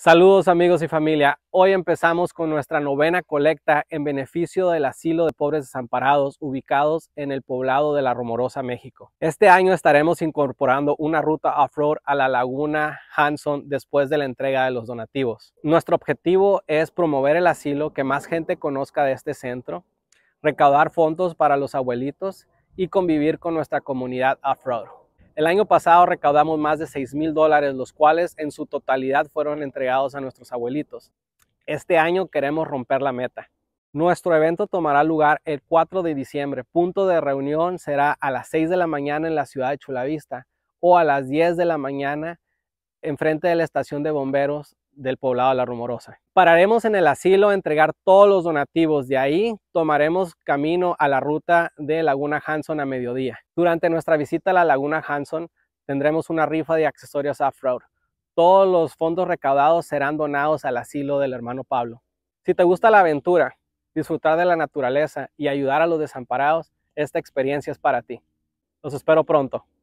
Saludos amigos y familia. Hoy empezamos con nuestra novena colecta en beneficio del asilo de pobres desamparados ubicados en el poblado de La Romorosa, México. Este año estaremos incorporando una ruta off-road a la laguna Hanson después de la entrega de los donativos. Nuestro objetivo es promover el asilo, que más gente conozca de este centro, recaudar fondos para los abuelitos y convivir con nuestra comunidad off el año pasado recaudamos más de 6 mil dólares, los cuales en su totalidad fueron entregados a nuestros abuelitos. Este año queremos romper la meta. Nuestro evento tomará lugar el 4 de diciembre. Punto de reunión será a las 6 de la mañana en la ciudad de Chulavista o a las 10 de la mañana enfrente de la estación de bomberos del poblado La Rumorosa. Pararemos en el asilo a entregar todos los donativos. De ahí tomaremos camino a la ruta de Laguna Hanson a mediodía. Durante nuestra visita a la Laguna Hanson tendremos una rifa de accesorios off Todos los fondos recaudados serán donados al asilo del hermano Pablo. Si te gusta la aventura, disfrutar de la naturaleza y ayudar a los desamparados, esta experiencia es para ti. Los espero pronto.